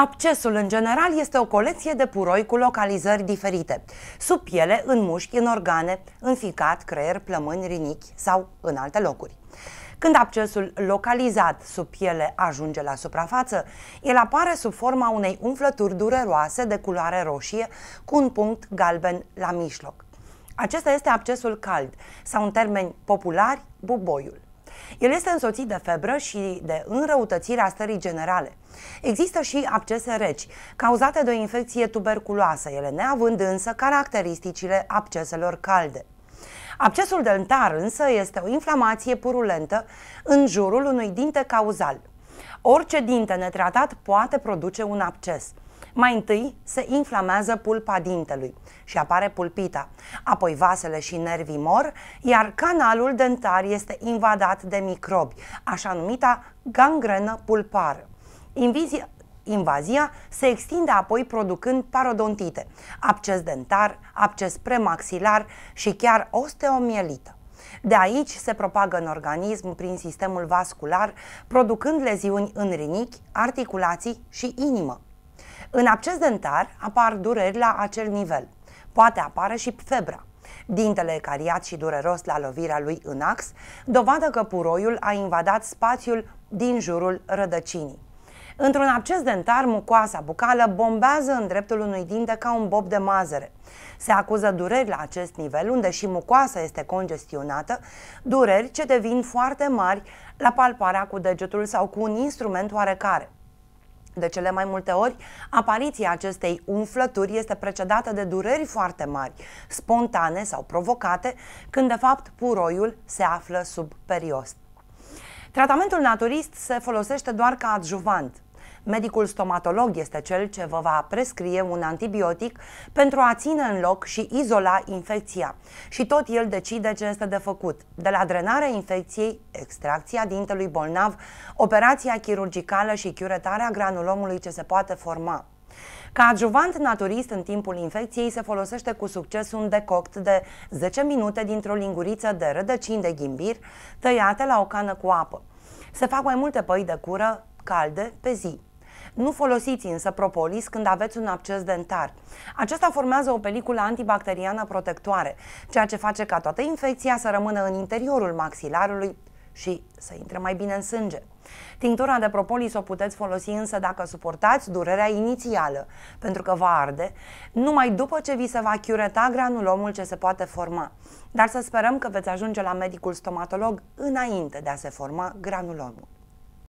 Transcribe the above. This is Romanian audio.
Abcesul în general, este o colecție de puroi cu localizări diferite. Sub piele, în mușchi, în organe, în ficat, creier, plămâni, rinichi sau în alte locuri. Când abcesul localizat sub piele ajunge la suprafață, el apare sub forma unei umflături dureroase de culoare roșie cu un punct galben la mijloc. Acesta este abcesul cald sau în termeni populari, buboiul. El este însoțit de febră și de înrăutățirea stării generale. Există și abcese reci, cauzate de o infecție tuberculoasă, ele neavând însă caracteristicile abceselor calde. Abcesul dentar însă este o inflamație purulentă în jurul unui dinte cauzal. Orice dinte netratat poate produce un abces. Mai întâi se inflamează pulpa dintelui și apare pulpita, apoi vasele și nervii mor, iar canalul dentar este invadat de microbi, așa numita gangrenă pulpară. Invizia, invazia se extinde apoi producând parodontite, abces dentar, abces premaxilar și chiar osteomielită. De aici se propagă în organism prin sistemul vascular, producând leziuni în rinichi, articulații și inimă. În acces dentar apar dureri la acel nivel. Poate apare și febra. Dintele cariat și dureros la lovirea lui în ax, dovadă că puroiul a invadat spațiul din jurul rădăcinii. Într-un absces dentar, mucoasa bucală bombează în dreptul unui dinte ca un bob de mazăre. Se acuză dureri la acest nivel, unde și mucoasa este congestionată, dureri ce devin foarte mari la palparea cu degetul sau cu un instrument oarecare. De cele mai multe ori, apariția acestei umflături este precedată de dureri foarte mari, spontane sau provocate, când de fapt puroiul se află sub periost. Tratamentul naturist se folosește doar ca adjuvant, Medicul stomatolog este cel ce vă va prescrie un antibiotic pentru a ține în loc și izola infecția. Și tot el decide ce este de făcut. De la drenarea infecției, extracția dintelui bolnav, operația chirurgicală și chiuretarea granulomului ce se poate forma. Ca adjuvant naturist în timpul infecției se folosește cu succes un decoct de 10 minute dintr-o linguriță de rădăcini de ghimbir tăiate la o cană cu apă. Se fac mai multe păi de cură calde pe zi. Nu folosiți însă propolis când aveți un acces dentar. Acesta formează o peliculă antibacteriană protectoare, ceea ce face ca toată infecția să rămână în interiorul maxilarului și să intre mai bine în sânge. Tinctura de propolis o puteți folosi însă dacă suportați durerea inițială, pentru că va arde, numai după ce vi se va chiureta granulomul ce se poate forma. Dar să sperăm că veți ajunge la medicul stomatolog înainte de a se forma granulomul.